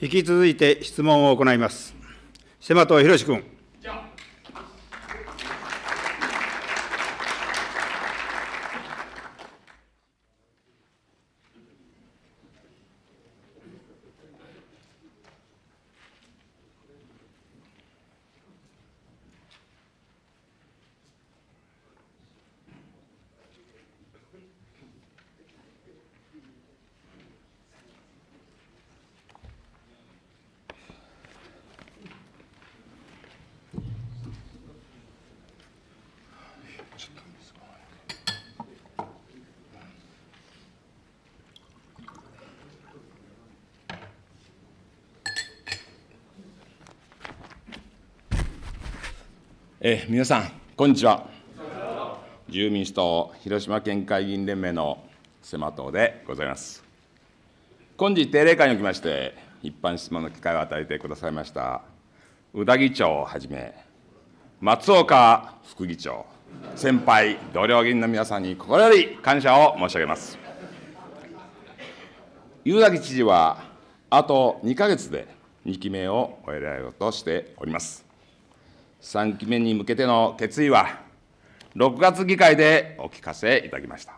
引き続いて質問を行います。瀬間戸博君。え皆さん、こんにちは。自由民主党広島県会議員連盟の瀬間党でございます。今時定例会におきまして、一般質問の機会を与えてくださいました、宇田議長をはじめ、松岡副議長、先輩、同僚議員の皆さんに心より感謝を申し上げます。湯崎知事は、あと2か月で2期目を終えられようとしております。3期目に向けての決意は、6月議会でお聞かせいただきました。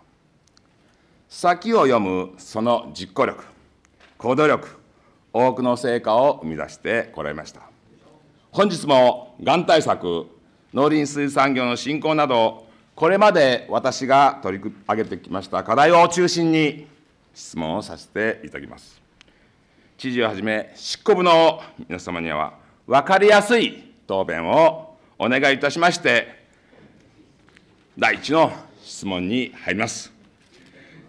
先を読むその実行力、行動力、多くの成果を生み出してこられました。本日も、がん対策、農林水産業の振興など、これまで私が取り上げてきました課題を中心に質問をさせていただきます。知事をはじめ、執行部の皆様には、分かりやすい答弁をお願いいたしまして、第1の質問に入ります。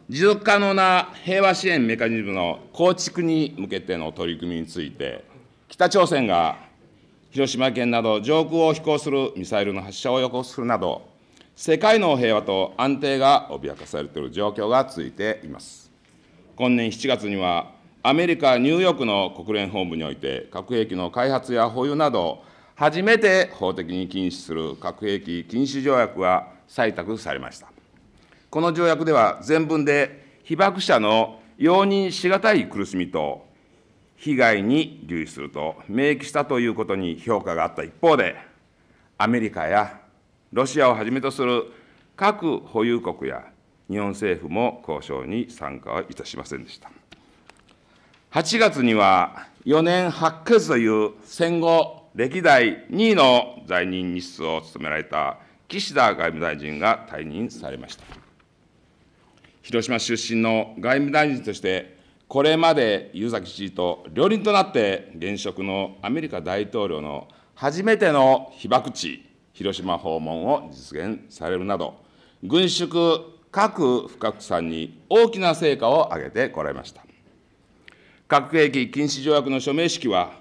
持続可能な平和支援メカニズムの構築に向けての取り組みについて、北朝鮮が広島県など上空を飛行するミサイルの発射を予告するなど、世界の平和と安定が脅かされている状況が続いています。今年7月には、アメリカ・ニューヨークの国連本部において、核兵器の開発や保有など、初めて法的に禁止する核兵器禁止条約は採択されました。この条約では、全文で被爆者の容認し難い苦しみと被害に留意すると明記したということに評価があった一方で、アメリカやロシアをはじめとする核保有国や日本政府も交渉に参加はいたしませんでした。8月には4年8ヶ月という戦後歴代2位の在任日数を務められた岸田外務大臣が退任されました。広島出身の外務大臣として、これまで湯崎知事と両輪となって現職のアメリカ大統領の初めての被爆地、広島訪問を実現されるなど、軍縮核不拡散に大きな成果を上げてこられました。核兵器禁止条約の署名式は、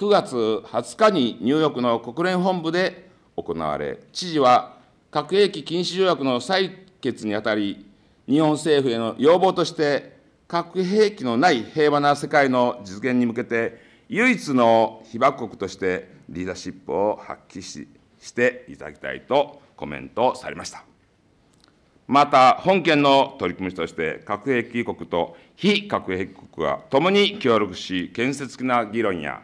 9月20日にニューヨークの国連本部で行われ、知事は核兵器禁止条約の採決にあたり、日本政府への要望として、核兵器のない平和な世界の実現に向けて、唯一の被爆国としてリーダーシップを発揮ししていただきたいとコメントされました。また、本件の取り組みとして、核兵器国と非核兵器国は共に協力し、建設的な議論や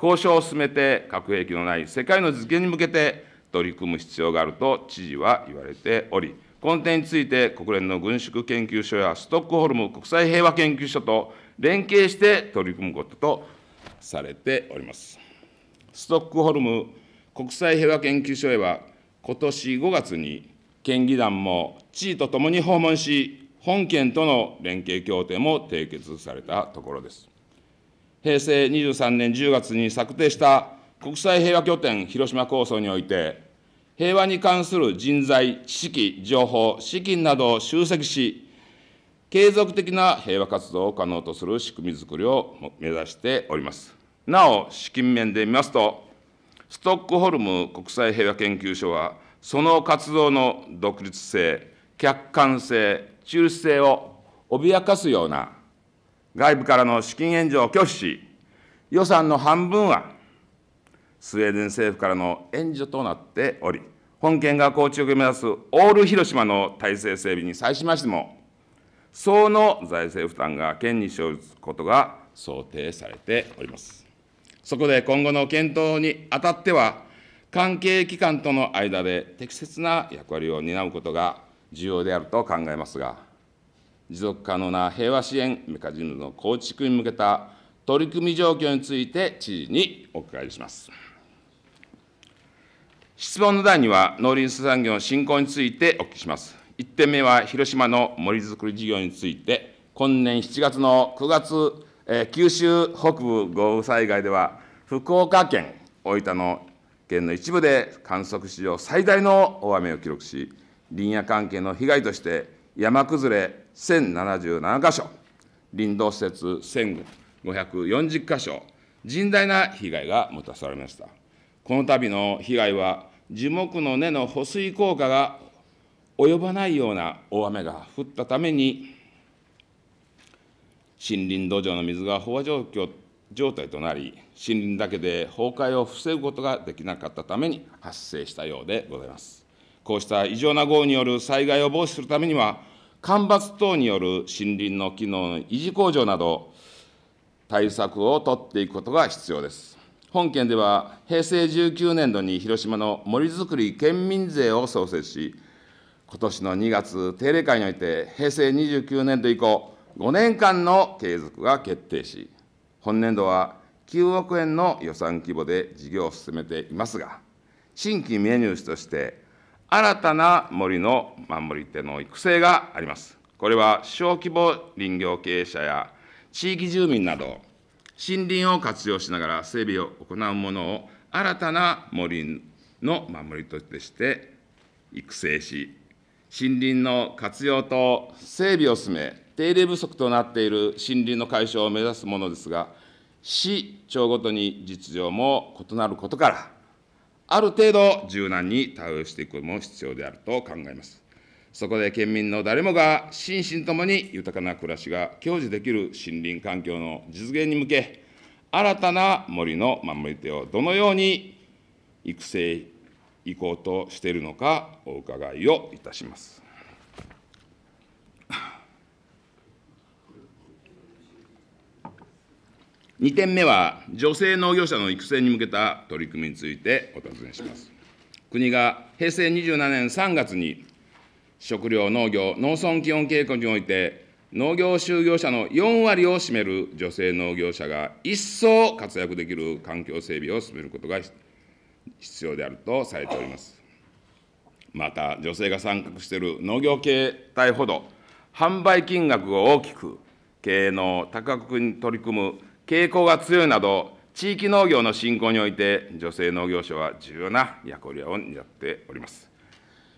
交渉を進めて核兵器のない世界の実現に向けて取り組む必要があると知事は言われており、この点について国連の軍縮研究所やストックホルム国際平和研究所と連携して取り組むこととされております。ストックホルム国際平和研究所へは、今年5月に県議団も知事とともに訪問し、本県との連携協定も締結されたところです。平成23年10月に策定した国際平和拠点広島構想において、平和に関する人材、知識、情報、資金などを集積し、継続的な平和活動を可能とする仕組みづくりを目指しております。なお、資金面で見ますと、ストックホルム国際平和研究所は、その活動の独立性、客観性、中立性を脅かすような外部からの資金援助を拒否し、予算の半分はスウェーデン政府からの援助となっており、本県が構築を目指すオール広島の体制整備に際しましても、総の財政負担が県に生じることが想定されております。そこで今後の検討にあたっては、関係機関との間で適切な役割を担うことが重要であると考えますが、持続可能な平和支援メカニズムの構築に向けた取り組み状況について、知事にお伺いします。質問の段には、農林水産業の振興についてお聞きします。1点目は、広島の森づくり事業について、今年7月の9月、えー、九州北部豪雨災害では、福岡県、大分の県の一部で観測史上最大の大雨を記録し、林野関係の被害として、山崩れ、1077箇所、林道施設1540箇所、甚大な被害がもたされました。この度の被害は、樹木の根の保水効果が及ばないような大雨が降ったために、森林土壌の水が飽和状況状態となり、森林だけで崩壊を防ぐことができなかったために発生したようでございます。こうした異常な豪雨による災害を防止するためには、干ばつ等による森林の機能の維持向上など、対策を取っていくことが必要です。本県では、平成19年度に広島の森づくり県民税を創設し、今年の2月、定例会において、平成29年度以降、5年間の継続が決定し、本年度は9億円の予算規模で事業を進めていますが、新規メニューとして、新たな森の守り手の育成があります。これは小規模林業経営者や地域住民など、森林を活用しながら整備を行うものを新たな森の守り手として育成し、森林の活用と整備を進め、手入れ不足となっている森林の解消を目指すものですが、市町ごとに実情も異なることから、ある程度柔軟に対応していくも必要であると考えます。そこで県民の誰もが心身ともに豊かな暮らしが享受できる森林環境の実現に向け、新たな森の守り手をどのように育成、いこうとしているのか、お伺いをいたします。2点目は、女性農業者の育成に向けた取り組みについてお尋ねします。国が平成27年3月に、食料農業農村基本計画において、農業就業者の4割を占める女性農業者が一層活躍できる環境整備を進めることが必要であるとされております。また、女性が参画している農業形態ほど、販売金額を大きく、経営の多角に取り組む傾向が強いなど、地域農業の振興において、女性農業者は重要な役割を担っております。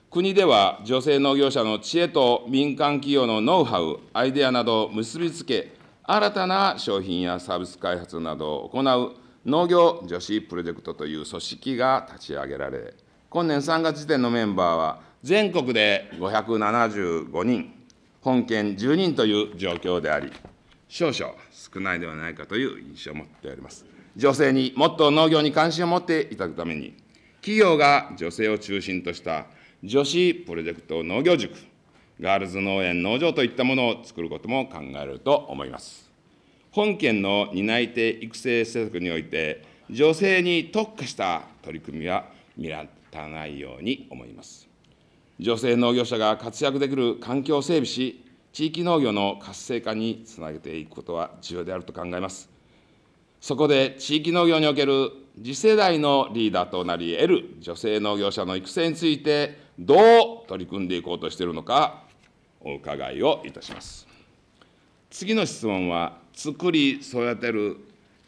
国では、女性農業者の知恵と民間企業のノウハウ、アイデアなどを結びつけ、新たな商品やサービス開発などを行う農業女子プロジェクトという組織が立ち上げられ、今年3月時点のメンバーは、全国で575人、本県10人という状況であり、少々少ないではないかという印象を持っております。女性にもっと農業に関心を持っていただくために、企業が女性を中心とした女子プロジェクト農業塾、ガールズ農園農場といったものを作ることも考えると思います。本県の担い手育成政策において、女性に特化した取り組みは見らたないように思います。女性農業者が活躍できる環境を整備し、地域農業の活性化につなげていくことは重要であると考えます。そこで地域農業における次世代のリーダーとなり得る女性農業者の育成について、どう取り組んでいこうとしているのか、お伺いをいたします。次の質問は、作り育てる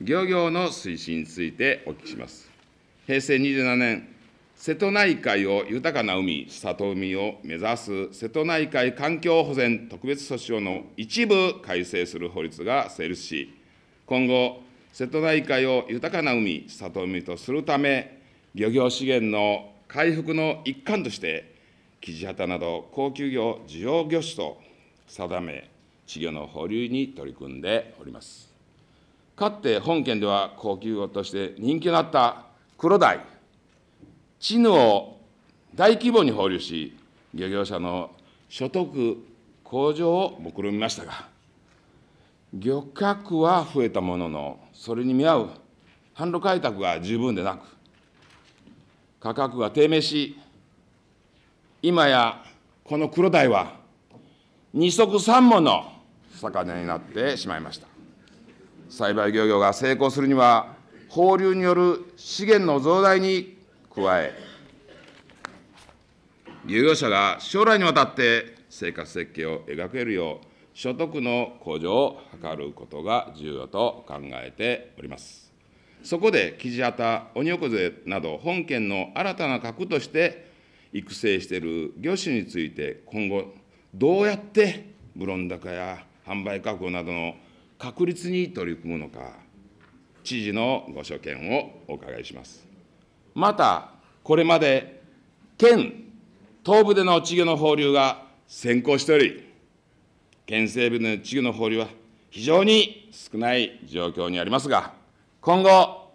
漁業の推進についてお聞きします。平成27年瀬戸内海を豊かな海、里海を目指す瀬戸内海環境保全特別置法の一部改正する法律が成立し、今後、瀬戸内海を豊かな海、里海とするため、漁業資源の回復の一環として、キジハタなど高級魚需要魚種と定め、稚魚の保留に取り組んでおります。かつて本県では高級魚として人気のあったクロダイ、地ヌを大規模に放流し、漁業者の所得向上を目論みましたが、漁獲は増えたものの、それに見合う販路開拓が十分でなく、価格が低迷し、今やこの黒鯛は二足三門の魚になってしまいました。栽培漁業が成功するには、放流による資源の増大に加え、漁業者が将来にわたって生活設計を描けるよう、所得の向上を図ることが重要と考えております。そこで、キジハタ、オニオコゼなど、本県の新たな核として育成している魚種について、今後、どうやってブロン高や販売確保などの確立に取り組むのか、知事のご所見をお伺いします。また、これまで県東部での稚魚の放流が先行しており、県西部での稚魚の放流は非常に少ない状況にありますが、今後、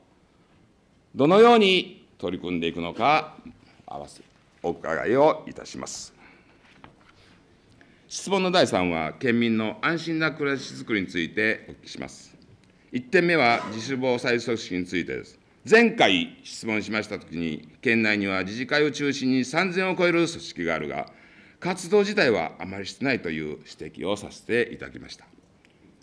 どのように取り組んでいくのか、合わせお伺いをいたします。質問の第3は、県民の安心な暮らしづくりについてお聞きします。1点目は、自主防災組織についてです。前回質問しましたときに、県内には自治会を中心に3000を超える組織があるが、活動自体はあまりしてないという指摘をさせていただきました。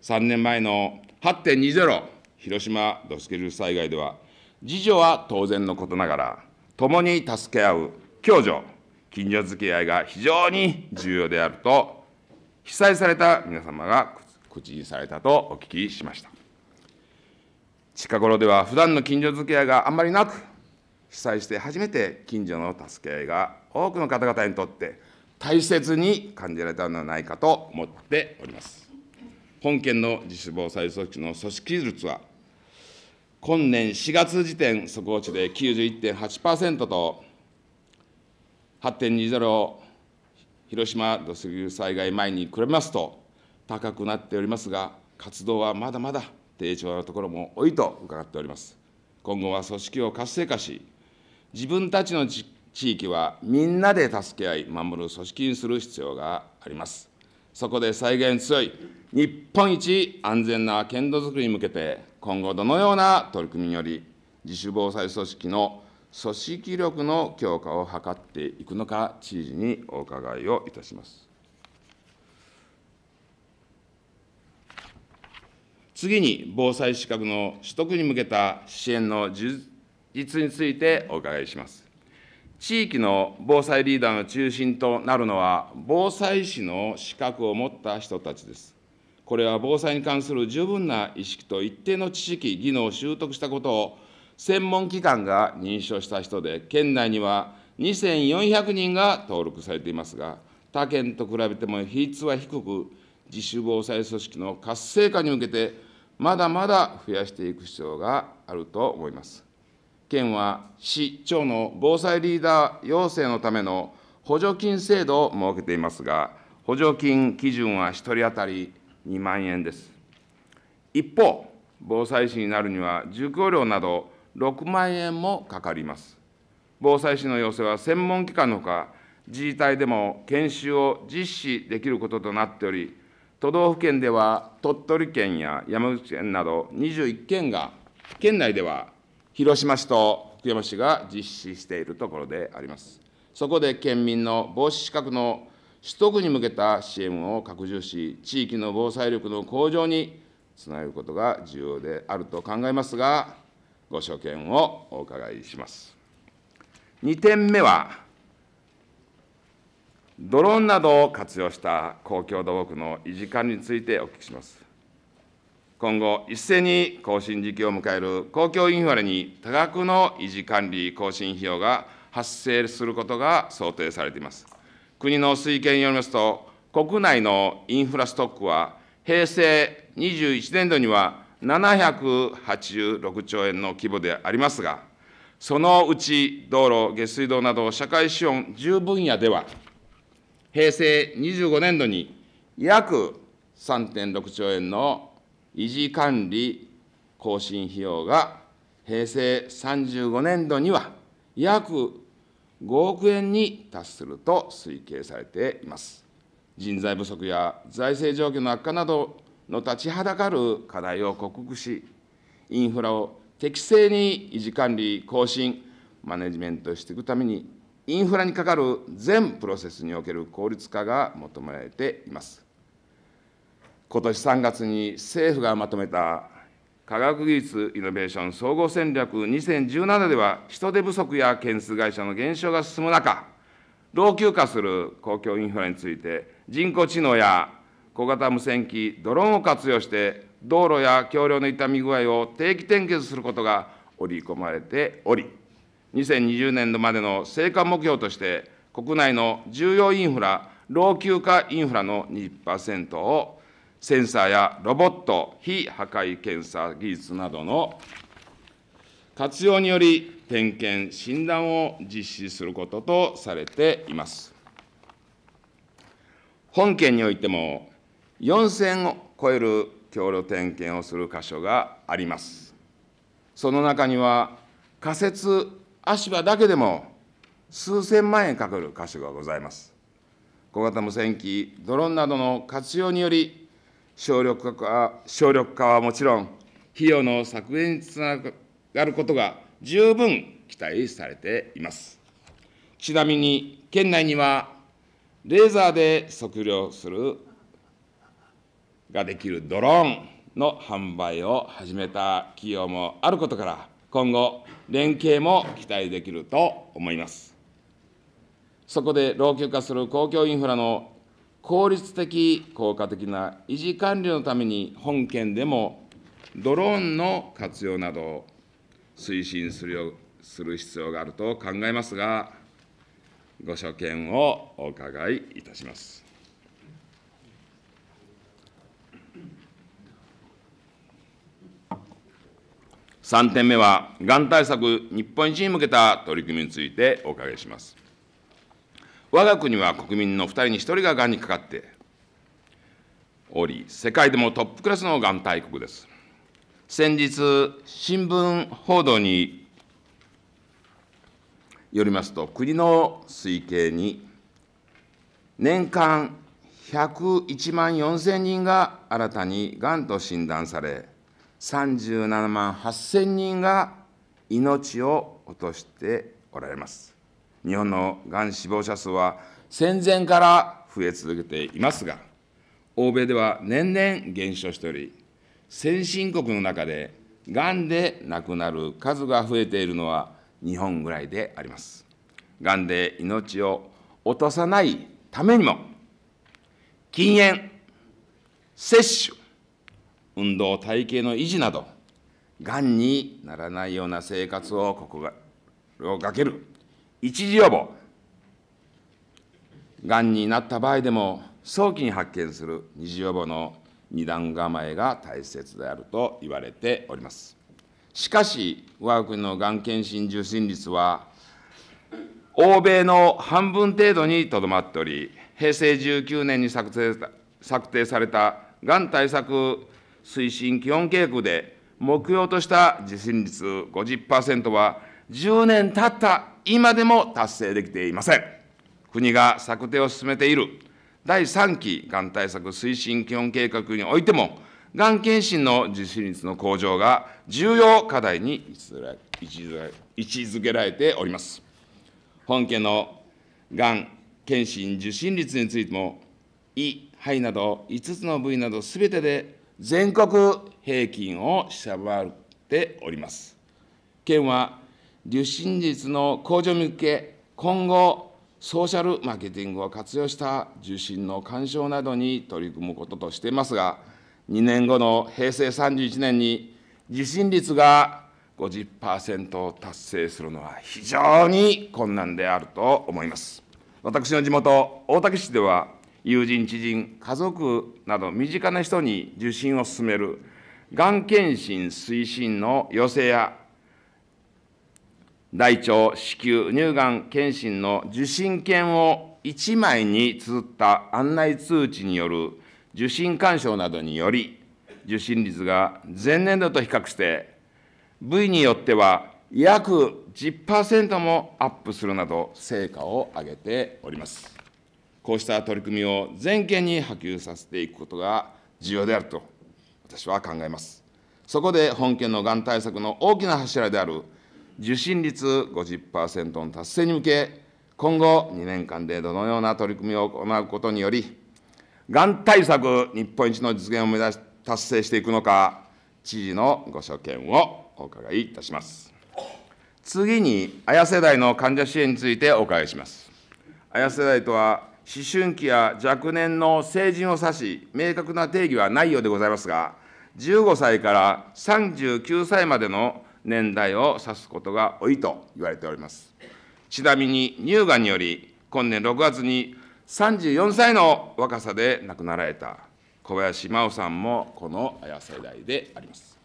3年前の8.20広島土石流災害では、自助は当然のことながら、共に助け合う共助、近所付き合いが非常に重要であると、被災された皆様が口にされたとお聞きしました。近頃では普段の近所付き合いがあんまりなく被災して初めて近所の助け合いが多くの方々にとって大切に感じられたのではないかと思っております本県の自主防災組織の組織率は今年4月時点速報値で91.8%と8.20広島土石流災害前に比べますと高くなっておりますが活動はまだまだ低調なところも多いと伺っております。今後は組織を活性化し、自分たちの地域はみんなで助け合い、守る組織にする必要があります。そこで再現強い日本一安全な県道づくりに向けて、今後どのような取り組みにより、自主防災組織の組織力の強化を図っていくのか、知事にお伺いをいたします。次に防災資格の取得に向けた支援の充実についてお伺いします。地域の防災リーダーの中心となるのは、防災士の資格を持った人たちです。これは防災に関する十分な意識と一定の知識、技能を習得したことを、専門機関が認証した人で、県内には2400人が登録されていますが、他県と比べても比率は低く、自主防災組織の活性化に向けて、まだまだ増やしていく必要があると思います。県は市町の防災リーダー養成のための補助金制度を設けていますが、補助金基準は1人当たり2万円です。一方、防災士になるには受講料など6万円もかかります。防災士の要請は専門機関のほか、自治体でも研修を実施できることとなっており、都道府県では鳥取県や山口県など21県が、県内では広島市と福山市が実施しているところであります。そこで県民の防止資格の取得に向けた支援を拡充し、地域の防災力の向上につなげることが重要であると考えますが、ご所見をお伺いします。2点目は、ドローンなどを活用した公共土木の維持管理についてお聞きします。今後、一斉に更新時期を迎える公共インフラに多額の維持管理更新費用が発生することが想定されています。国の推計によりますと、国内のインフラストックは、平成21年度には786兆円の規模でありますが、そのうち道路、下水道など社会資本10分野では、平成25年度に約3.6兆円の維持管理更新費用が、平成35年度には約5億円に達すると推計されています。人材不足や財政状況の悪化などの立ちはだかる課題を克服し、インフラを適正に維持管理、更新、マネジメントしていくために、インフラにかかる全プロセスにおける効率化が求められています。今年3月に政府がまとめた科学技術イノベーション総合戦略2017では、人手不足や件数会社の減少が進む中、老朽化する公共インフラについて、人工知能や小型無線機、ドローンを活用して、道路や橋梁の傷み具合を定期点検することが織り込まれており、2020年度までの成果目標として、国内の重要インフラ、老朽化インフラの20%を、センサーやロボット、非破壊検査技術などの活用により、点検・診断を実施することとされています。本件においても、4000を超える強力点検をする箇所があります。その中には、仮設足場だけでも数千万円かかる箇所がございます。小型無線機、ドローンなどの活用により省力化、省力化はもちろん、費用の削減につながることが十分期待されています。ちなみに、県内にはレーザーで測量するができるドローンの販売を始めた企業もあることから、今後、連携も期待できると思います。そこで老朽化する公共インフラの効率的、効果的な維持管理のために、本県でもドローンの活用などを推進するよする必要があると考えますが、ご所見をお伺いいたします。3点目は、がん対策日本一に向けた取り組みについてお伺いします。我が国は国民の2人に1人ががんにかかっており、世界でもトップクラスのがん大国です。先日、新聞報道によりますと、国の推計に、年間101万4000人が新たにがんと診断され、37万8千人が命を落としておられます。日本のがん死亡者数は戦前から増え続けていますが、欧米では年々減少しており、先進国の中で、がんで亡くなる数が増えているのは日本ぐらいであります。がんで命を落とさないためにも、禁煙、接種、運動、体系の維持など、がんにならないような生活を心がける、一時予防、がんになった場合でも、早期に発見する二次予防の二段構えが大切であると言われております。しかし、我が国のがん検診受診率は、欧米の半分程度にとどまっており、平成19年に策定されたがん対策推進基本計画で目標とした実診率50%は、10年経った今でも達成できていません。国が策定を進めている第3期がん対策推進基本計画においても、がん検診の実施率の向上が重要課題に位置づけられております。本家のがん検診受診率についても、胃、肺など5つの部位などすべてで全国平均を下回っております。県は受診率の向上に向け、今後、ソーシャルマーケティングを活用した受診の干渉などに取り組むこととしていますが、2年後の平成31年に受診率が50%を達成するのは非常に困難であると思います。私の地元、大竹市では、友人、知人、家族など身近な人に受診を勧める、がん検診推進の要請や、大腸、子宮、乳がん検診の受診券を1枚に綴った案内通知による受診勧奨などにより、受診率が前年度と比較して、部位によっては約10%もアップするなど、成果を上げております。こうした取り組みを全県に波及させていくことが重要であると私は考えます。そこで本県のがん対策の大きな柱である受診率50%の達成に向け、今後2年間でどのような取り組みを行うことにより、がん対策日本一の実現を目指し達成していくのか、知事のご所見をお伺いいたします。次に、綾世代の患者支援についてお伺いします。綾世代とは思春期や若年の成人を指し、明確な定義はないようでございますが、15歳から39歳までの年代を指すことが多いと言われております。ちなみに乳がんにより、今年6月に34歳の若さで亡くなられた小林真央さんもこの綾世代であります。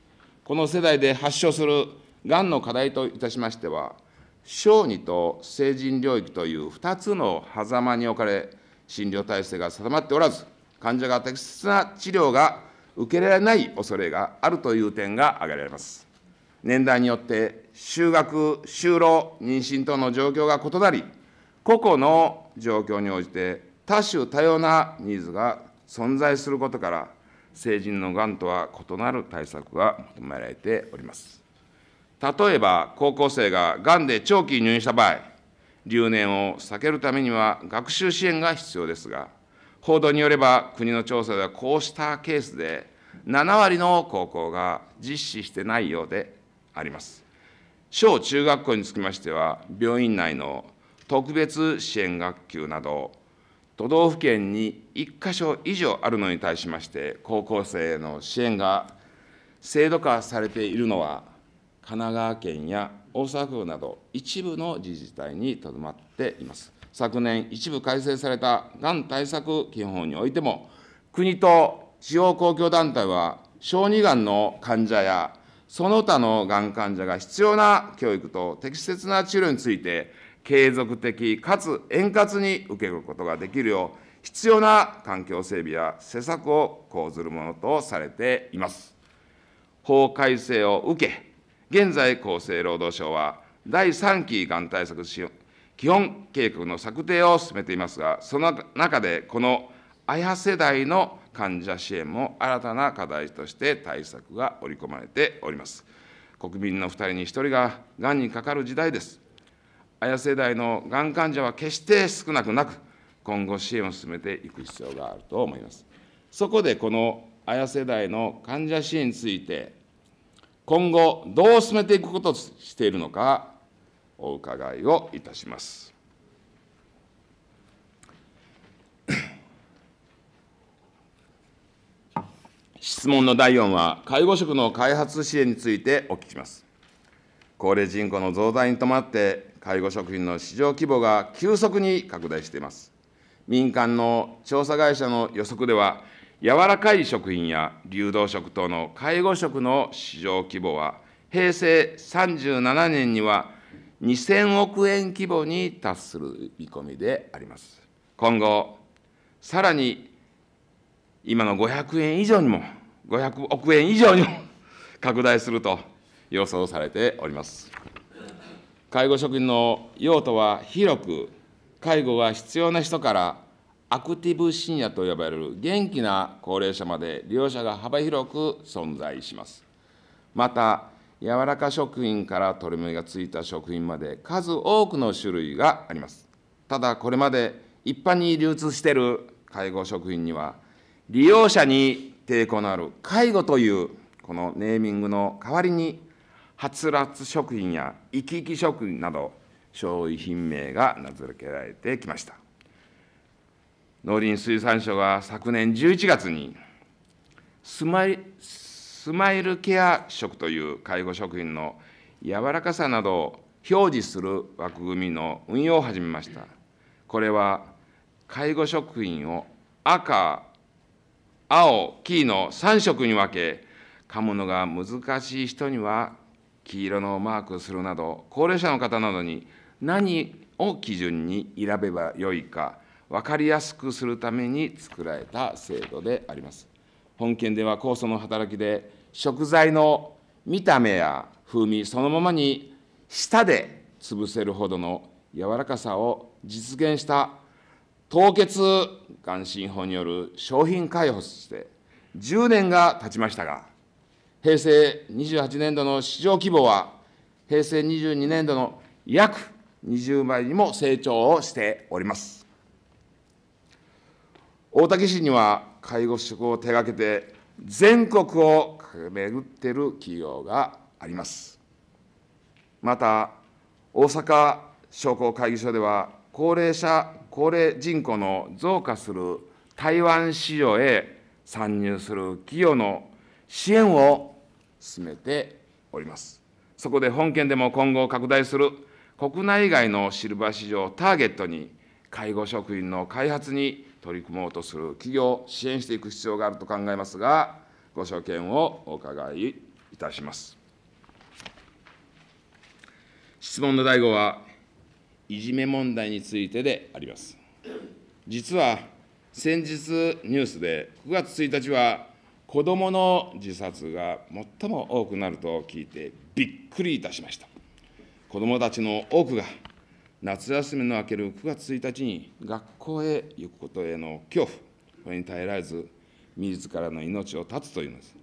この世代で発症するがんの課題といたしましては、小児と成人領域という2つの狭間に置かれ、診療体制が定まっておらず、患者が適切な治療が受けられない恐れがあるという点が挙げられます。年代によって就学、就労、妊娠等の状況が異なり、個々の状況に応じて多種多様なニーズが存在することから、成人のがんとは異なる対策が求められております。例えば高校生ががんで長期入院した場合、留年を避けるためには学習支援が必要ですが、報道によれば、国の調査ではこうしたケースで、7割の高校が実施してないようであります。小中学校につきましては、病院内の特別支援学級など、都道府県に1か所以上あるのに対しまして、高校生の支援が制度化されているのは神奈川県や大阪府など、一部の自治体にとどまっています。昨年、一部改正されたがん対策基本法においても、国と地方公共団体は、小児がんの患者やその他のがん患者が必要な教育と適切な治療について、継続的かつ円滑に受けることができるよう、必要な環境整備や施策を講ずるものとされています。法改正を受け、現在、厚生労働省は、第3期がん対策基本計画の策定を進めていますが、その中で、この綾世代の患者支援も新たな課題として対策が織り込まれております。国民の2人に1人ががんにかかる時代です。綾世代のがん患者は決して少なくなく、今後支援を進めていく必要があると思います。そこでこの綾世代の患者支援について、今後、どう進めていくこととしているのか、お伺いをいたします。質問の第4は、介護職の開発支援についてお聞きします。高齢人口の増大に伴って、介護食品の市場規模が急速に拡大しています。民間の調査会社の予測では、柔らかい食品や流動食等の介護食の市場規模は、平成37年には2000億円規模に達する見込みであります。今後、さらに今の500円以上にも、500億円以上にも拡大すると予想されております。介護職員の用途は広く、介護が必要な人からアクティブ深夜と呼ばれる元気な高齢者まで利用者が幅広く存在します。また、柔らか食品からとり目がついた食品まで数多くの種類があります。ただ、これまで一般に流通している介護食品には、利用者に抵抗のある介護というこのネーミングの代わりに、はつらつ食品や生き生き食品など、商品名が名付けられてきました。農林水産省が昨年11月にスマイ、スマイルケア食という介護食品の柔らかさなどを表示する枠組みの運用を始めました。これは介護食品を赤、青、黄の3色に分け、噛むのが難しい人には黄色のマークするなど、高齢者の方などに何を基準に選べばよいか、分かりやすくするために作られた制度であります。本件では酵素の働きで食材の見た目や風味そのままに舌で潰せるほどの柔らかさを実現した凍結眼神法による商品開発して10年が経ちましたが、平成28年度の市場規模は、平成22年度の約20倍にも成長をしております。大竹市には介護職を手がけて、全国を巡っている企業があります。また、大阪商工会議所では、高齢者、高齢人口の増加する台湾市場へ参入する企業の支援を進めております。そこで本県でも今後拡大する国内外のシルバー市場をターゲットに、介護職員の開発に取り組もうとする企業を支援していく必要があると考えますが、ご所見をお伺いいたします。質問の第5は、いじめ問題についてであります。実は、先日ニュースで、9月1日は子どもの自殺が最も多くなると聞いて、びっくりいたしました。子どもたちの多くが夏休みの明ける9月1日に学校へ行くことへの恐怖、これに耐えられず、自らの命を絶つといます。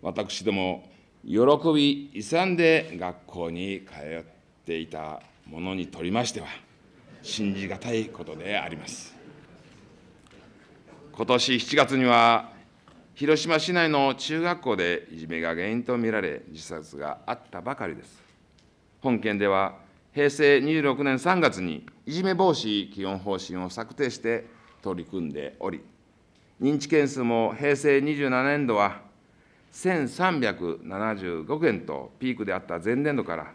私ども、喜び勇んで学校に通っていた者にとりましては、信じがたいことであります。今年7月には、広島市内の中学校でいじめが原因とみられ、自殺があったばかりです。本県では平成26年3月にいじめ防止基本方針を策定して取り組んでおり、認知件数も平成27年度は1375件とピークであった前年度から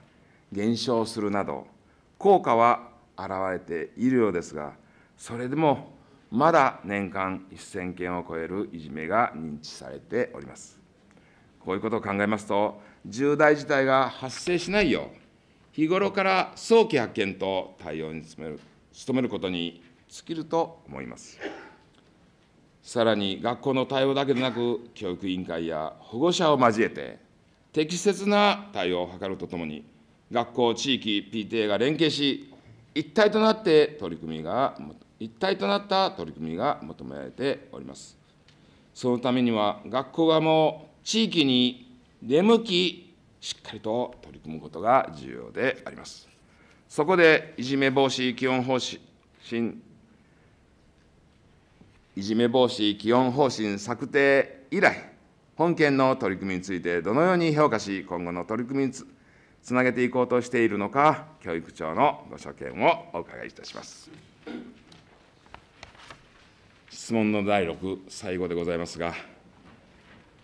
減少するなど、効果は現れているようですが、それでもまだ年間1000件を超えるいじめが認知されております。こういうことを考えますと、重大事態が発生しないよう、日頃から早期発見と対応に努めることに尽きると思います。さらに学校の対応だけでなく、教育委員会や保護者を交えて、適切な対応を図るとともに、学校、地域、PTA が連携し、一体となって取り組みが、一体となった取り組みが求められております。そのためには、学校側も地域に出向きしっかりと取り組むことが重要であります。そこで、いじめ防止基本方針、いじめ防止基本方針策定以来、本件の取り組みについてどのように評価し、今後の取り組みにつつなげていこうとしているのか、教育長のご所見をお伺いいたします。質問の第6、最後でございますが。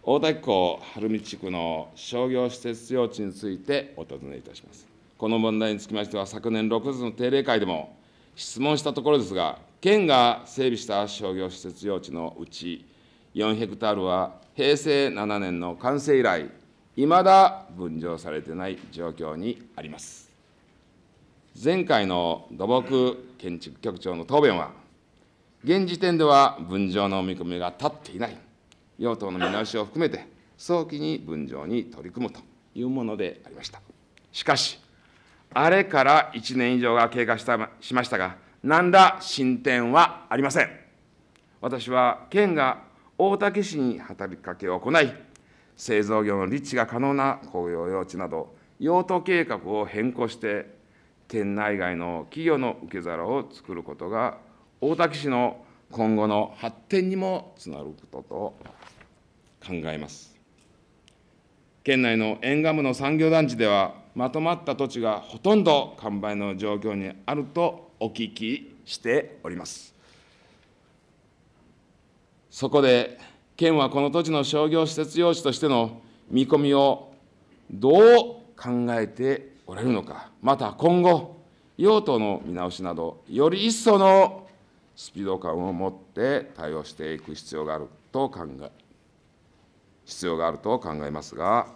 大田区港晴海地区の商業施設用地についてお尋ねいたします。この問題につきましては、昨年6月の定例会でも質問したところですが、県が整備した商業施設用地のうち、4ヘクタールは平成7年の完成以来、いまだ分譲されてない状況にあります。前回の土木建築局長の答弁は、現時点では分譲の見込みが立っていない。用途の見直しを含めて、早期に分譲に取り組むというものでありました。しかし、あれから1年以上が経過したしましたが、何ら進展はありません。私は県が大竹市に働きかけを行い、製造業の立地が可能な工業用地など、用途計画を変更して、県内外の企業の受け皿を作ることが、大竹市の今後の発展にもつながることと考えます。県内の沿岸部の産業団地では、まとまった土地がほとんど完売の状況にあるとお聞きしております。そこで、県はこの土地の商業施設用地としての見込みをどう考えておられるのか、また今後、用途の見直しなど、より一層のスピード感を持って対応していく必要があると考必要があると考えますが、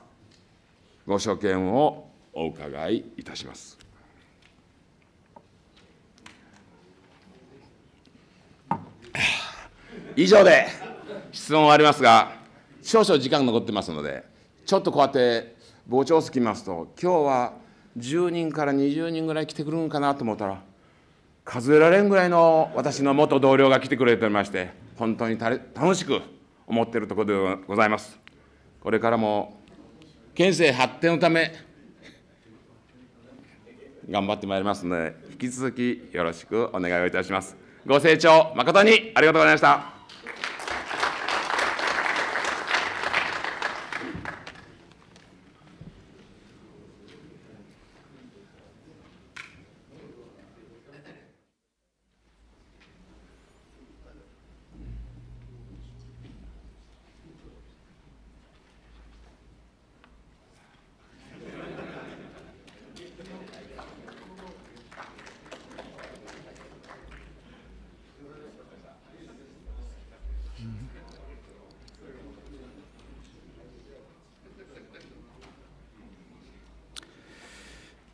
ご所見をお伺いいたします。以上で質問終わりますが、少々時間残ってますので、ちょっとこうやって傍聴席きますと、今日は10人から20人ぐらい来てくるんかなと思ったら、数えられんぐらいの私の元同僚が来てくれておりまして、本当に楽しく思っているところでございます。これからも県政発展のため、頑張ってまいりますので、引き続きよろしくお願いをいたします。ご清聴誠にありがとうございました。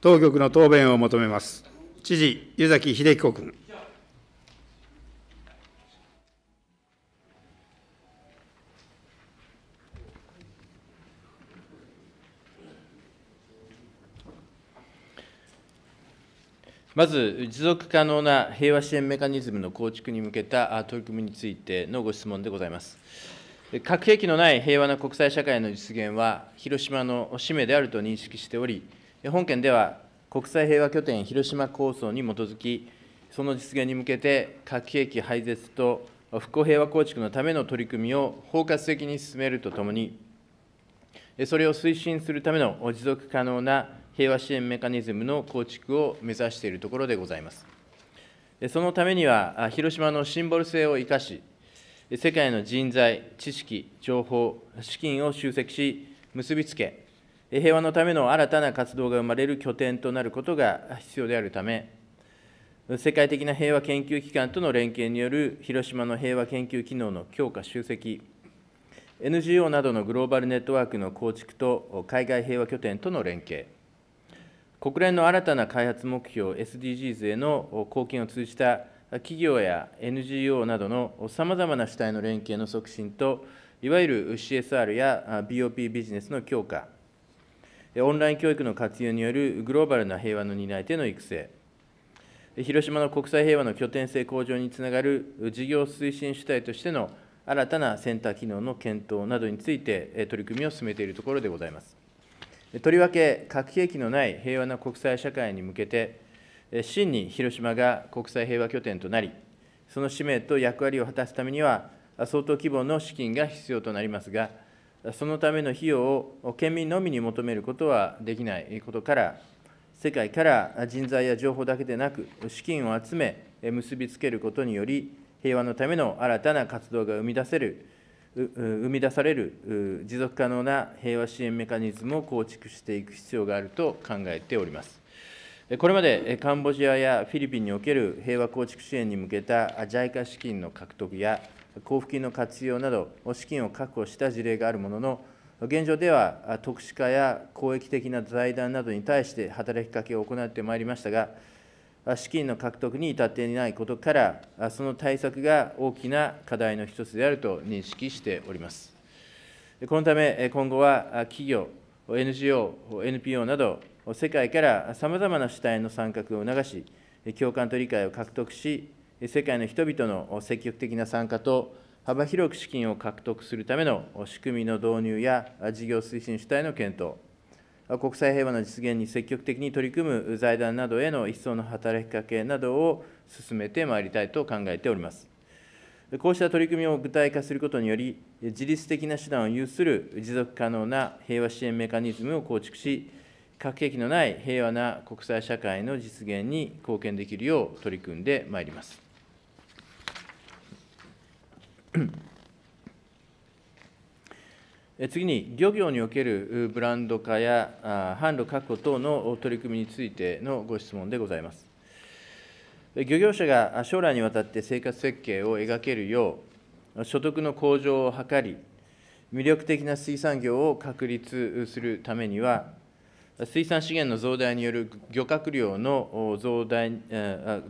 当局の答弁を求めます。知事、湯崎秀彦君。まず、持続可能な平和支援メカニズムの構築に向けた取り組みについてのご質問でございます。核兵器のない平和な国際社会の実現は、広島の使命であると認識しており、本県では国際平和拠点広島構想に基づき、その実現に向けて核兵器廃絶と復興平和構築のための取り組みを包括的に進めるとともに、それを推進するための持続可能な平和支援メカニズムの構築を目指しているところでございます。そのためには、広島のシンボル性を生かし、世界の人材、知識、情報、資金を集積し、結びつけ、平和のための新たな活動が生まれる拠点となることが必要であるため、世界的な平和研究機関との連携による広島の平和研究機能の強化・集積、NGO などのグローバルネットワークの構築と海外平和拠点との連携、国連の新たな開発目標 SDGs への貢献を通じた企業や NGO などのさまざまな主体の連携の促進と、いわゆる CSR や BOP ビジネスの強化、オンライン教育の活用によるグローバルな平和の担い手の育成、広島の国際平和の拠点性向上につながる事業推進主体としての新たなセンター機能の検討などについて取り組みを進めているところでございます。とりわけ、核兵器のない平和な国際社会に向けて、真に広島が国際平和拠点となり、その使命と役割を果たすためには、相当規模の資金が必要となりますが、そのための費用を県民のみに求めることはできないことから、世界から人材や情報だけでなく、資金を集め、結びつけることにより、平和のための新たな活動が生み出せる、生み出される持続可能な平和支援メカニズムを構築していく必要があると考えております。これまでカンボジアやフィリピンにおける平和構築支援に向けた JICA 資金の獲得や、交付金の活用など、資金を確保した事例があるものの、現状では特殊化や公益的な財団などに対して働きかけを行ってまいりましたが、資金の獲得に至っていないことから、その対策が大きな課題の一つであると認識しております。このため、今後は企業、NGO、NPO など、世界からさまざまな主体の参画を促し、共感と理解を獲得し、世界の人々の積極的な参加と、幅広く資金を獲得するための仕組みの導入や事業推進主体の検討、国際平和の実現に積極的に取り組む財団などへの一層の働きかけなどを進めてまいりたいと考えております。こうした取り組みを具体化することにより、自律的な手段を有する持続可能な平和支援メカニズムを構築し、核兵器のない平和な国際社会の実現に貢献できるよう取り組んでまいります。次に、漁業におけるブランド化や販路確保等の取り組みについてのご質問でございます。漁業者が将来にわたって生活設計を描けるよう、所得の向上を図り、魅力的な水産業を確立するためには、水産資源の増大による漁獲量の増大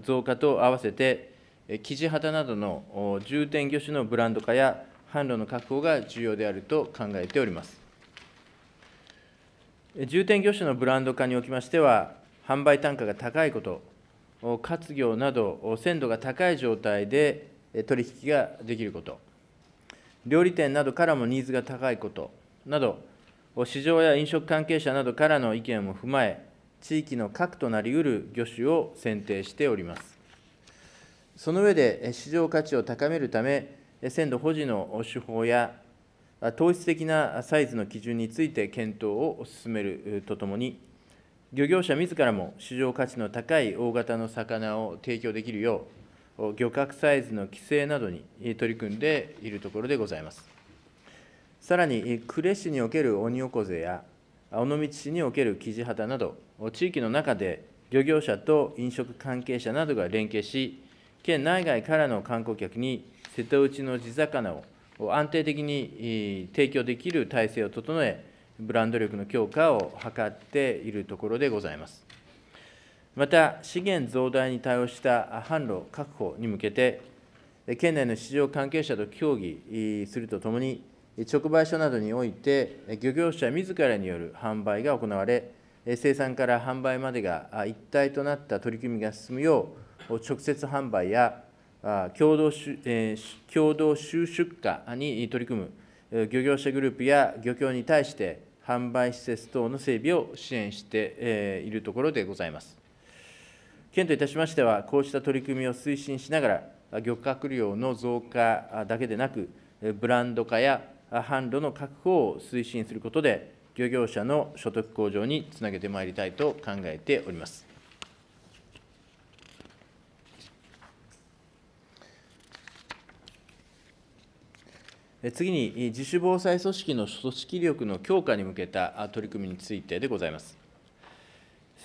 増加と合わせて、生地肌などの重点魚種のブランド化や販路の確保が重要であると考えております。重点魚種のブランド化におきましては、販売単価が高いこと、活魚など鮮度が高い状態で取引ができること、料理店などからもニーズが高いことなど、市場や飲食関係者などからの意見も踏まえ、地域の核となりうる魚種を選定しております。その上で市場価値を高めるため、鮮度保持の手法や統一的なサイズの基準について検討を進めるとともに、漁業者自らも市場価値の高い大型の魚を提供できるよう、漁獲サイズの規制などに取り組んでいるところでございます。さらに、呉市におけるオニオコゼや、尾道市におけるキジハタなど、地域の中で漁業者と飲食関係者などが連携し、県内外からの観光客に瀬戸内の地魚を安定的に提供できる体制を整え、ブランド力の強化を図っているところでございます。また、資源増大に対応した販路確保に向けて、県内の市場関係者と協議するとともに、直売所などにおいて、漁業者自らによる販売が行われ、生産から販売までが一体となった取り組みが進むよう、を直接販売や共同共同収出荷に取り組む漁業者グループや漁協に対して販売施設等の整備を支援しているところでございます。県といたしましては、こうした取り組みを推進しながら、漁獲量の増加だけでなく、ブランド化や販路の確保を推進することで、漁業者の所得向上につなげてまいりたいと考えております。次に、自主防災組織の組織力の強化に向けた取り組みについてでございます。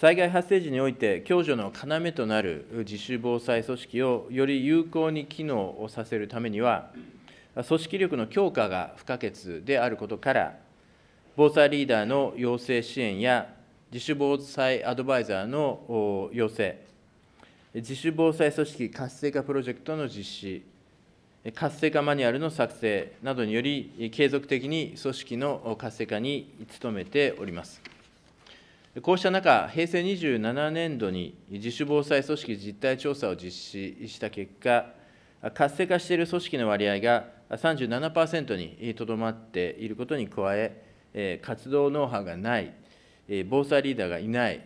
災害発生時において、共助の要となる自主防災組織をより有効に機能をさせるためには、組織力の強化が不可欠であることから、防災リーダーの養成支援や、自主防災アドバイザーの要請、自主防災組織活性化プロジェクトの実施、活性化マニュアルの作成などにより、継続的に組織の活性化に努めております。こうした中、平成27年度に自主防災組織実態調査を実施した結果、活性化している組織の割合が37%にとどまっていることに加え、活動ノウハウがない、防災リーダーがいない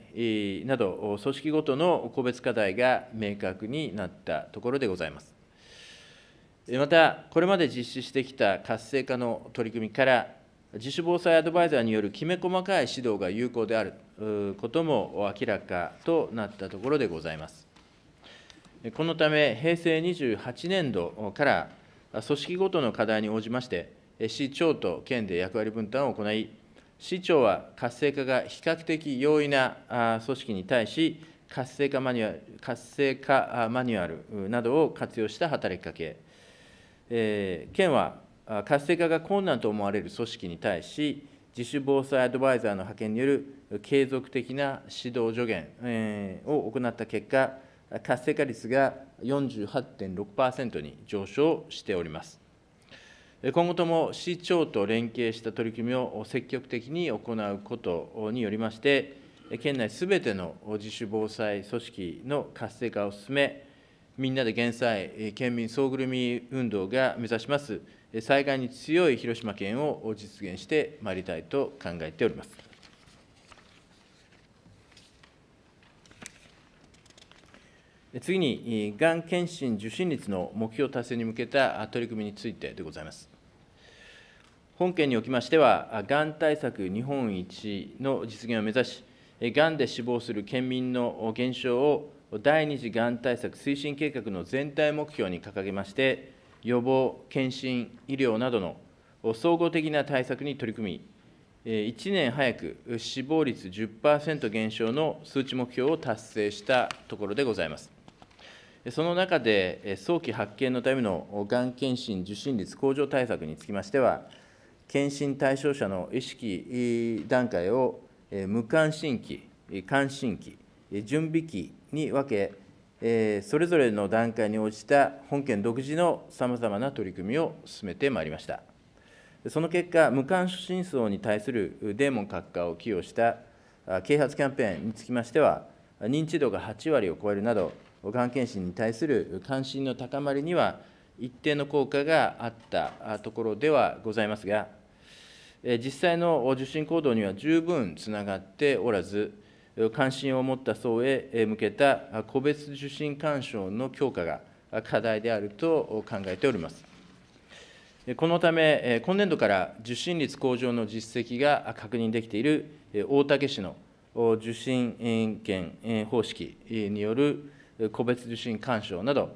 など、組織ごとの個別課題が明確になったところでございます。また、これまで実施してきた活性化の取り組みから、自主防災アドバイザーによるきめ細かい指導が有効であることも明らかとなったところでございます。このため、平成28年度から組織ごとの課題に応じまして、市長と県で役割分担を行い、市長は活性化が比較的容易な組織に対し、活性化マニュアル活性化マニュアルなどを活用した働きかけ、えー、県は活性化が困難と思われる組織に対し、自主防災アドバイザーの派遣による継続的な指導助言、えー、を行った結果、活性化率が48.6%に上昇しております。今後とも市長と連携した取り組みを積極的に行うことによりまして、県内すべての自主防災組織の活性化を進め、みんなで減災、県民総ぐるみ運動が目指します災害に強い広島県を実現してまいりたいと考えております。次に、がん検診受診率の目標達成に向けた取り組みについてでございます。本県におきましては、がん対策日本一の実現を目指し、がんで死亡する県民の減少を第2次がん対策推進計画の全体目標に掲げまして、予防、検診、医療などの総合的な対策に取り組み、1年早く死亡率10%減少の数値目標を達成したところでございます。その中で、早期発見のためのがん検診受診率向上対策につきましては、検診対象者の意識段階を無関心期、関心期、準備期に分け、それぞれの段階に応じた本県独自のさまざまな取り組みを進めてまいりました。その結果、無関心層に対するデーモン閣下を寄与した啓発キャンペーンにつきましては、認知度が8割を超えるなど、がん検診に対する関心の高まりには、一定の効果があったところではございますが、実際の受診行動には十分つながっておらず、関心を持った層へ向けた個別受診勧奨の強化が課題であると考えております。このため、今年度から受診率向上の実績が確認できている大竹市の受診券方式による個別受診勧奨など、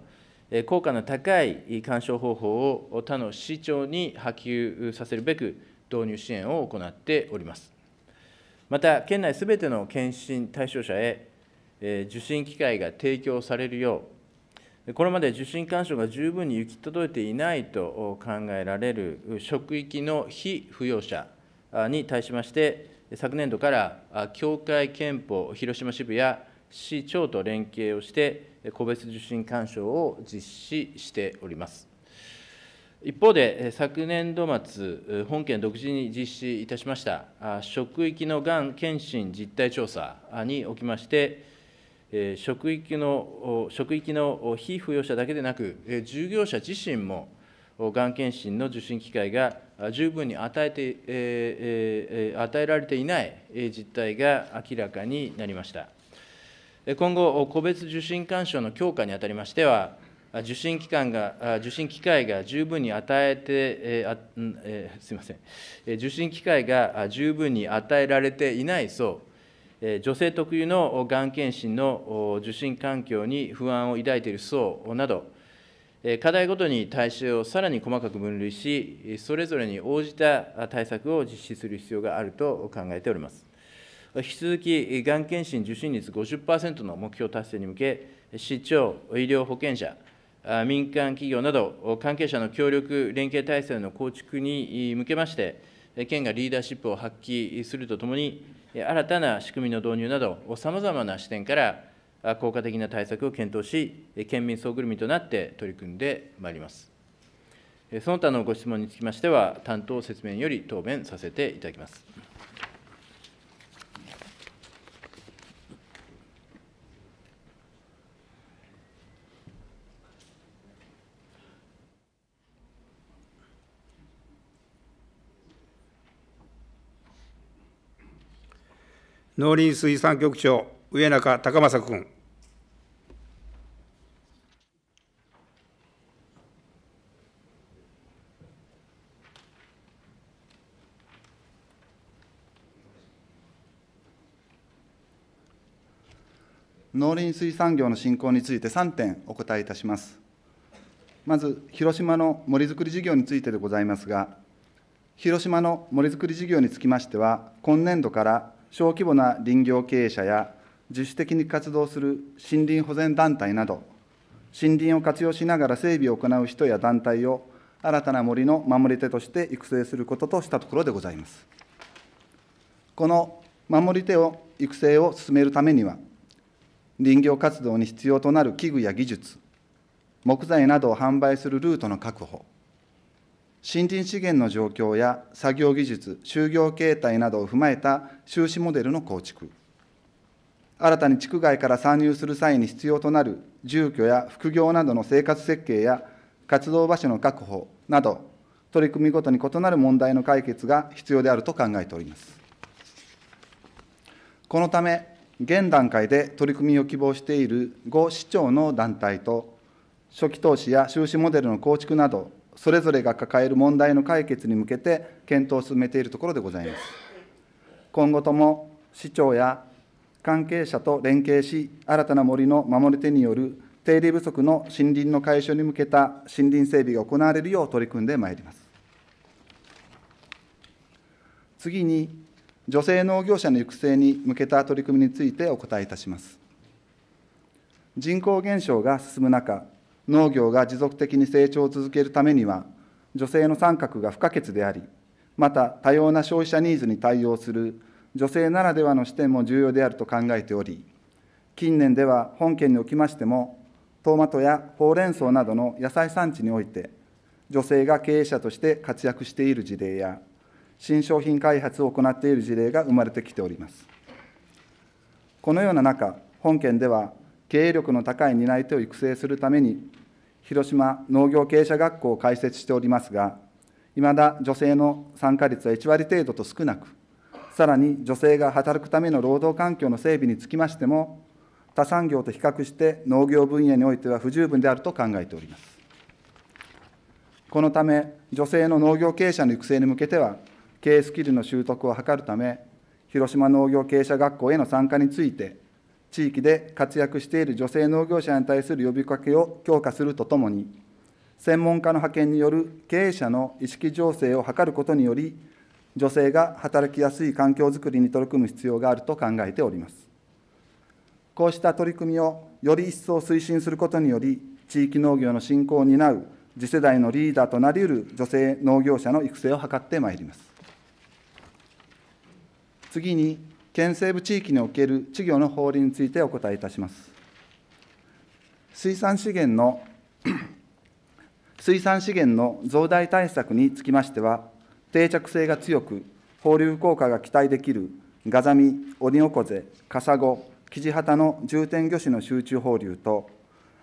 効果の高い勧奨方法を他の市長に波及させるべく、導入支援を行っております。また、県内すべての検診対象者へ、え受診機会が提供されるよう、これまで受診勧奨が十分に行き届いていないと考えられる職域の非扶養者に対しまして、昨年度から協会憲法広島支部や市長と連携をして、個別受診勧奨を実施しております。一方で、昨年度末、本県独自に実施いたしました職域のがん検診実態調査におきまして、職域の職域の被扶養者だけでなく、従業者自身もがん検診の受診機会が十分に与えて、えー、与えられていない実態が明らかになりました。今後、個別受診勧奨の強化にあたりましては、受信機関が受信機会が十分に与えて、えあえすみません、受信機会が十分に与えられていない層、女性特有のがん検診の受診環境に不安を抱いている層など、課題ごとに対象をさらに細かく分類し、それぞれに応じた対策を実施する必要があると考えております。引き続き、がん検診受診率50%の目標達成に向け、市長、医療保険者、民間企業など関係者の協力連携体制の構築に向けまして、県がリーダーシップを発揮するとともに、新たな仕組みの導入など、さまざまな視点から効果的な対策を検討し、県民総ぐるみとなって取り組んでまいります。その他のご質問につきましては、担当説明より答弁させていただきます。農林水産局長、上中隆正君。農林水産業の振興について3点お答えいたします。まず、広島の森づくり事業についてでございますが、広島の森づくり事業につきましては、今年度から小規模な林業経営者や自主的に活動する森林保全団体など、森林を活用しながら整備を行う人や団体を、新たな森の守り手として育成することとしたところでございます。この守り手を育成を進めるためには、林業活動に必要となる器具や技術、木材などを販売するルートの確保、森林資源の状況や作業技術、就業形態などを踏まえた収支モデルの構築、新たに地区外から参入する際に必要となる住居や副業などの生活設計や活動場所の確保など、取り組みごとに異なる問題の解決が必要であると考えております。このため、現段階で取り組みを希望している5市長の団体と、初期投資や収支モデルの構築など、それぞれが抱える問題の解決に向けて検討を進めているところでございます。今後とも市長や関係者と連携し、新たな森の守り手による手入れ不足の森林の解消に向けた森林整備が行われるよう取り組んでまいります。次に、女性農業者の育成に向けた取り組みについてお答えいたします。人口減少が進む中、農業が持続的に成長を続けるためには、女性の参画が不可欠であり、また多様な消費者ニーズに対応する女性ならではの視点も重要であると考えており、近年では本県におきましても、トマトやほうれん草などの野菜産地において、女性が経営者として活躍している事例や、新商品開発を行っている事例が生まれてきております。このような中、本県では経営力の高い担い手を育成するために、広島農業経営者学校を開設しておりますが、いまだ女性の参加率は1割程度と少なく、さらに女性が働くための労働環境の整備につきましても、他産業と比較して農業分野においては不十分であると考えております。このため、女性の農業経営者の育成に向けては、経営スキルの習得を図るため、広島農業経営者学校への参加について、地域で活躍している女性農業者に対する呼びかけを強化するとともに、専門家の派遣による経営者の意識醸成を図ることにより、女性が働きやすい環境づくりに取り組む必要があると考えております。こうした取り組みをより一層推進することにより、地域農業の振興を担う次世代のリーダーとなりうる女性農業者の育成を図ってまいります。次に、県西部地域における稚魚の放流についてお答えいたします。水産資源の 水産資源の増大対策につきましては、定着性が強く、放流効果が期待できるガザミ、オニオコゼ、カサゴ、キジハタの重点魚種の集中放流と、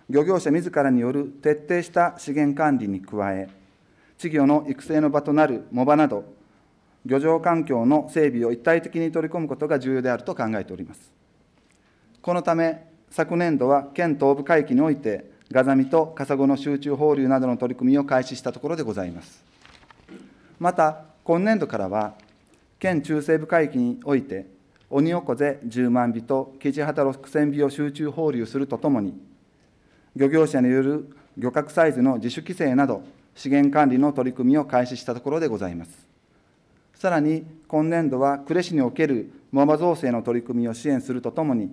漁業者自らによる徹底した資源管理に加え、稚魚の育成の場となる藻場など、漁場環境の整備を一体的に取り込むことが重要であると考えております。このため、昨年度は県東部海域において、ガザミとカサゴの集中放流などの取り組みを開始したところでございます。また、今年度からは、県中西部海域において、オニオコゼ10万尾とキジハタ6000尾を集中放流するとともに、漁業者による漁獲サイズの自主規制など、資源管理の取り組みを開始したところでございます。さらに今年度は呉市におけるアバ造成の取り組みを支援するとともに、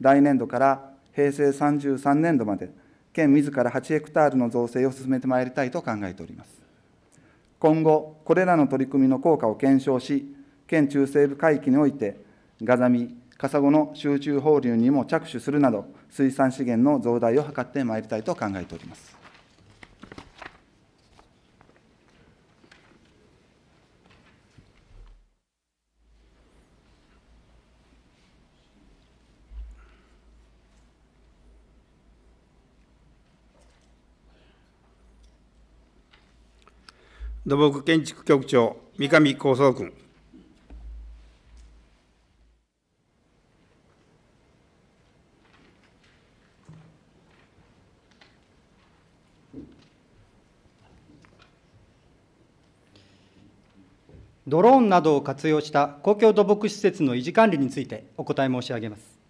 来年度から平成33年度まで、県自ら8ヘクタールの造成を進めてまいりたいと考えております。今後、これらの取り組みの効果を検証し、県中西部海域において、ガザミ、カサゴの集中放流にも着手するなど、水産資源の増大を図ってまいりたいと考えております。土木建築局長、三上幸三君。ドローンなどを活用した公共土木施設の維持管理についてお答え申し上げます。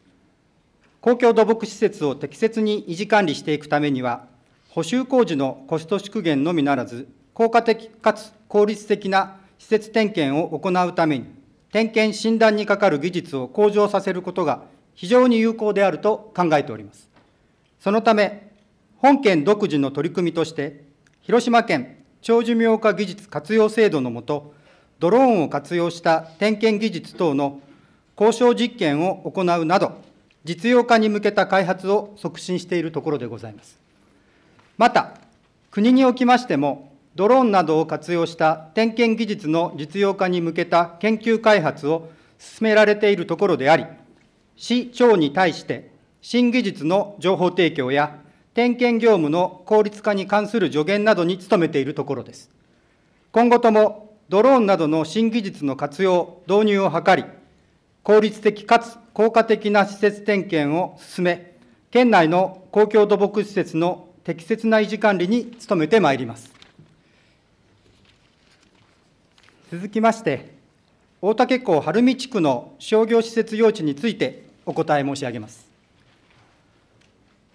公共土木施設を適切に維持管理していくためには、補修工事のコスト縮減のみならず、効果的かつ効率的な施設点検を行うために、点検・診断にかかる技術を向上させることが非常に有効であると考えております。そのため、本県独自の取り組みとして、広島県長寿命化技術活用制度のもと、ドローンを活用した点検技術等の交渉実験を行うなど、実用化に向けた開発を促進しているところでございます。また、国におきましても、ドローンなどを活用した点検技術の実用化に向けた研究開発を進められているところであり、市長に対して新技術の情報提供や点検業務の効率化に関する助言などに努めているところです。今後ともドローンなどの新技術の活用、導入を図り、効率的かつ効果的な施設点検を進め、県内の公共土木施設の適切な維持管理に努めてまいります。続きまして、大竹港晴海地区の商業施設用地についてお答え申し上げます。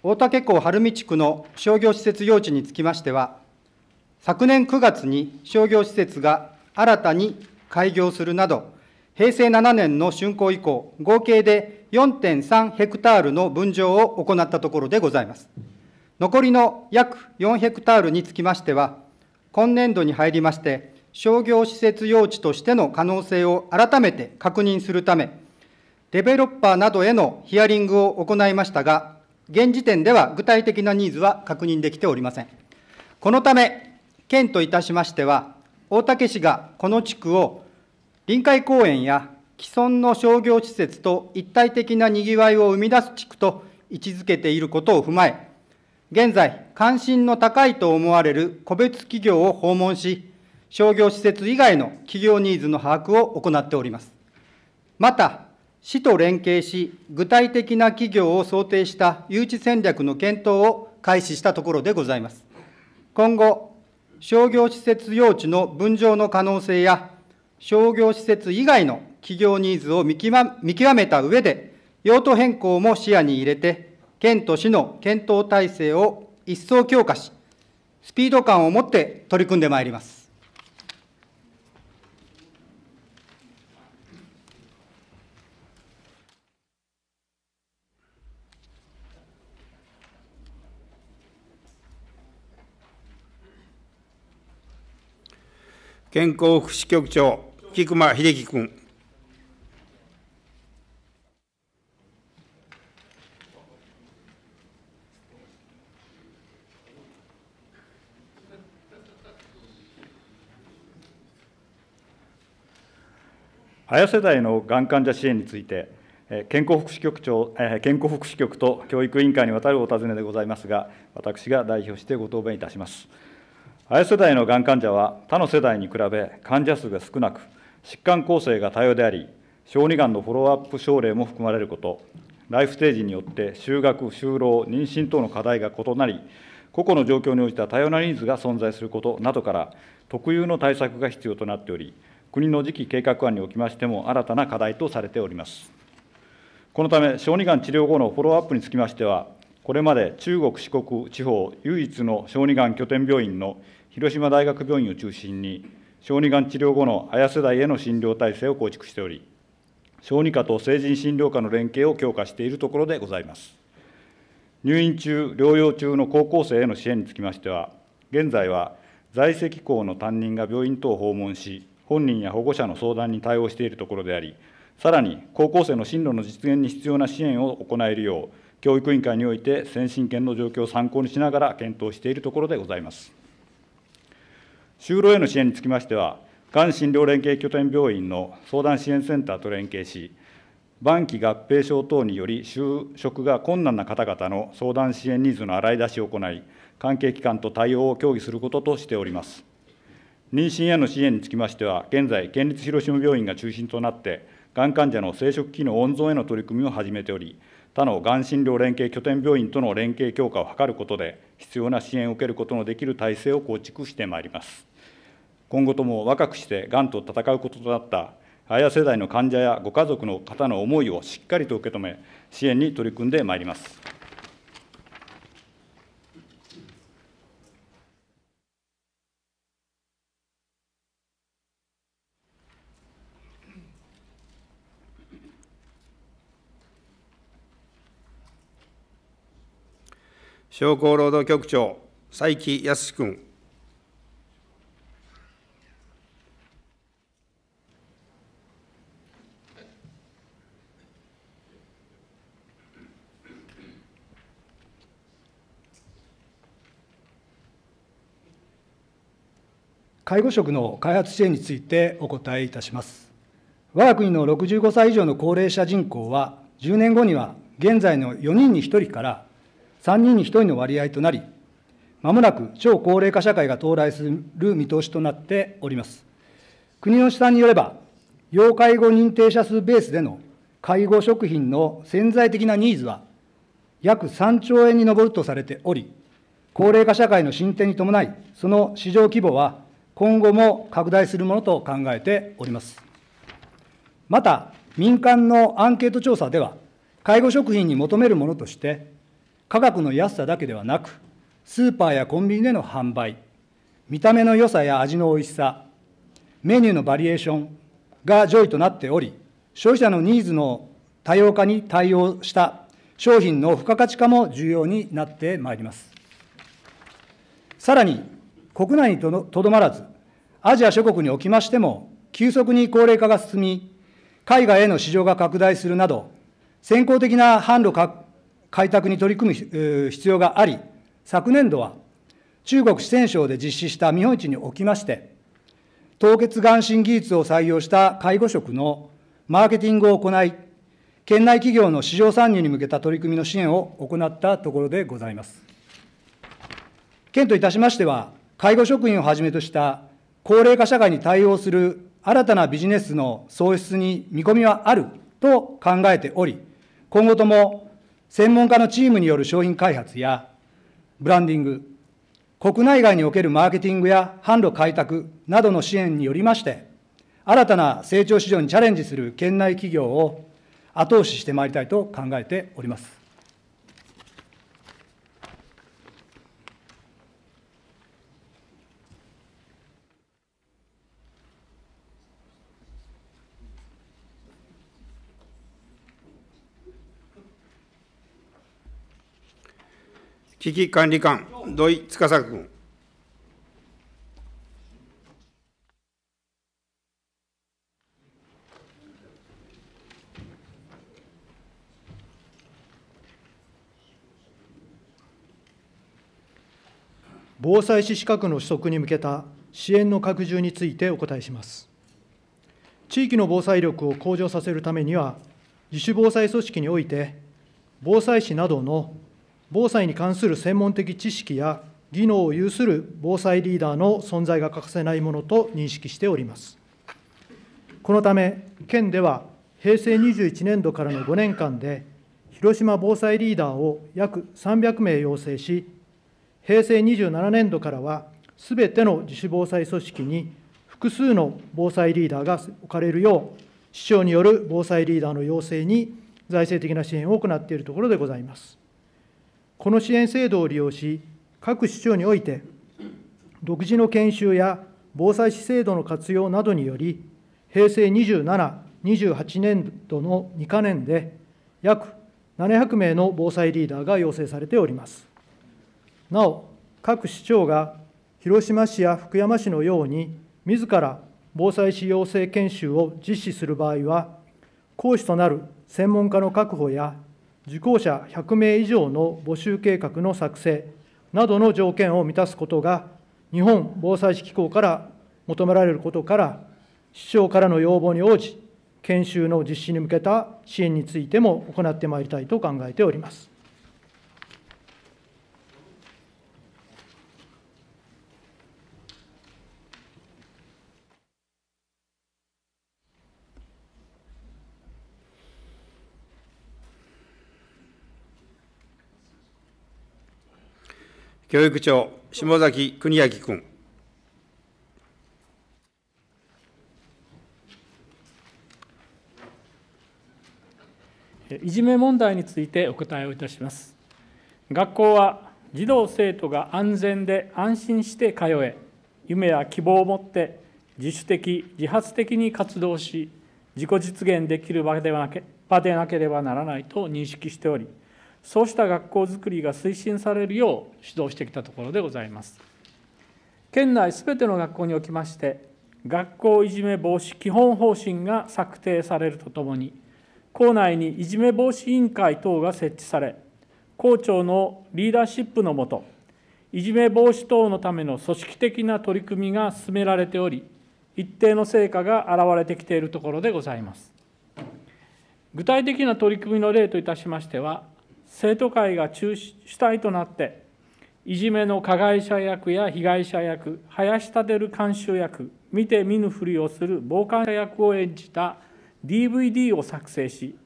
大竹港晴海地区の商業施設用地につきましては、昨年9月に商業施設が新たに開業するなど、平成7年の竣工以降、合計で4.3ヘクタールの分譲を行ったところでございます。残りの約4ヘクタールにつきましては、今年度に入りまして、商業施設用地としての可能性を改めて確認するため、デベロッパーなどへのヒアリングを行いましたが、現時点では具体的なニーズは確認できておりません。このため、県といたしましては、大竹市がこの地区を臨海公園や既存の商業施設と一体的なにぎわいを生み出す地区と位置づけていることを踏まえ、現在、関心の高いと思われる個別企業を訪問し、商業施設以外の企業ニーズの把握を行っております。また、市と連携し、具体的な企業を想定した誘致戦略の検討を開始したところでございます。今後、商業施設用地の分譲の可能性や、商業施設以外の企業ニーズを見極めた上で、用途変更も視野に入れて、県と市の検討体制を一層強化し、スピード感を持って取り組んでまいります。健康福祉局長、菊間秀樹君。早世代のがん患者支援について、健康福祉局長、健康福祉局と教育委員会にわたるお尋ねでございますが、私が代表してご答弁いたします。綾世代のがん患者は他の世代に比べ患者数が少なく、疾患構成が多様であり、小児がんのフォローアップ症例も含まれること、ライフステージによって就学、就労、妊娠等の課題が異なり、個々の状況に応じた多様なニーズが存在することなどから、特有の対策が必要となっており、国の次期計画案におきましても新たな課題とされております。このため、小児がん治療後のフォローアップにつきましては、これまで中国、四国地方唯一の小児がん拠点病院の広島大学病院を中心に、小児がん治療後の綾世代への診療体制を構築しており、小児科と成人診療科の連携を強化しているところでございます。入院中、療養中の高校生への支援につきましては、現在は在籍校の担任が病院等を訪問し、本人や保護者の相談に対応しているところであり、さらに高校生の進路の実現に必要な支援を行えるよう、教育委員会において先進権の状況を参考にしながら検討しているところでございます。就労への支援につきましては、がん診療連携拠点病院の相談支援センターと連携し、晩期合併症等により就職が困難な方々の相談支援ニーズの洗い出しを行い、関係機関と対応を協議することとしております。妊娠への支援につきましては、現在、県立広島病院が中心となって、がん患者の生殖機能温存への取り組みを始めており、他のがん診療連携拠点病院との連携強化を図ることで、必要な支援を受けることのできる体制を構築してまいります。今後とも若くしてがんと闘うこととなったや世代の患者やご家族の方の思いをしっかりと受け止め、支援に取り組んでまいります。商工労働局長、佐伯康君。介護職の開発支援についてお答えいたします。我が国の65歳以上の高齢者人口は、10年後には現在の4人に1人から3人に1人の割合となり、まもなく超高齢化社会が到来する見通しとなっております。国の試算によれば、要介護認定者数ベースでの介護食品の潜在的なニーズは、約3兆円に上るとされており、高齢化社会の進展に伴い、その市場規模は今後も拡大するものと考えております。また、民間のアンケート調査では、介護食品に求めるものとして、価格の安さだけではなく、スーパーやコンビニでの販売、見た目の良さや味の美味しさ、メニューのバリエーションが上位となっており、消費者のニーズの多様化に対応した商品の付加価値化も重要になってまいります。さらに、国内にとどまらず、アジア諸国におきましても、急速に高齢化が進み、海外への市場が拡大するなど、先行的な販路開拓に取り組む必要があり、昨年度は中国四川省で実施した見本市におきまして、凍結眼神技術を採用した介護職のマーケティングを行い、県内企業の市場参入に向けた取り組みの支援を行ったところでございます。県といたしましては、介護職員をはじめとした高齢化社会に対応する新たなビジネスの創出に見込みはあると考えており、今後とも専門家のチームによる商品開発やブランディング、国内外におけるマーケティングや販路開拓などの支援によりまして、新たな成長市場にチャレンジする県内企業を後押ししてまいりたいと考えております。危機管理官、土井司君。防災士資格の取得に向けた支援の拡充についてお答えします。地域の防災力を向上させるためには、自主防災組織において、防災士などの防災に関する専門的知識や技能を有する防災リーダーの存在が欠かせないものと認識しております。このため、県では平成21年度からの5年間で、広島防災リーダーを約300名養成し、平成27年度からは、すべての自主防災組織に複数の防災リーダーが置かれるよう、市長による防災リーダーの要請に財政的な支援を行っているところでございます。この支援制度を利用し、各市長において、独自の研修や防災士制度の活用などにより、平成27、28年度の2か年で、約700名の防災リーダーが要請されております。なお、各市長が広島市や福山市のように、自ら防災士養成研修を実施する場合は、講師となる専門家の確保や受講者100名以上の募集計画の作成などの条件を満たすことが、日本防災士機構から求められることから、市長からの要望に応じ、研修の実施に向けた支援についても行ってまいりたいと考えております。教育長、下崎邦明君。いじめ問題についてお答えをいたします。学校は児童生徒が安全で安心して通え、夢や希望を持って自主的、自発的に活動し、自己実現できる場でなけ場でなければならないと認識しており、そうした学校づくりが推進されるよう指導してきたところでございます県内すべての学校におきまして学校いじめ防止基本方針が策定されるとともに校内にいじめ防止委員会等が設置され校長のリーダーシップのもといじめ防止等のための組織的な取り組みが進められており一定の成果が現れてきているところでございます具体的な取り組みの例といたしましては生徒会が中主体となっていじめの加害者役や被害者役林立てる監修役見て見ぬふりをする傍観者役を演じた DVD を作成し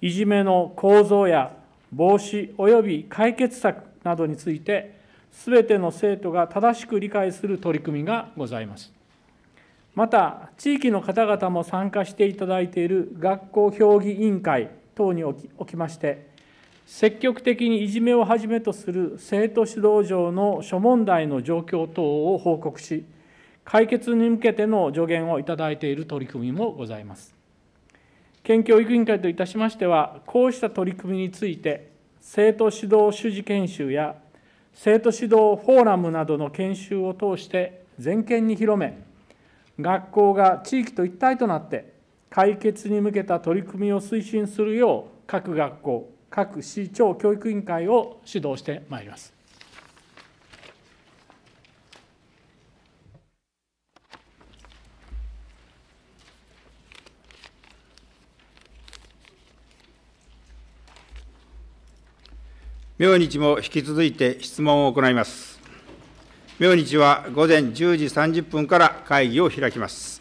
いじめの構造や防止及び解決策などについてすべての生徒が正しく理解する取り組みがございます。また地域の方々も参加していただいている学校評議委員会等におきまして積極的にいじめをはじめとする生徒指導上の諸問題の状況等を報告し、解決に向けての助言をいただいている取り組みもございます。県教育委員会といたしましては、こうした取り組みについて、生徒指導主事研修や生徒指導フォーラムなどの研修を通して全県に広め、学校が地域と一体となって解決に向けた取り組みを推進するよう各学校各市町教育委員会を主導してまいります。明日も引き続いて質問を行います。明日は午前10時30分から会議を開きます。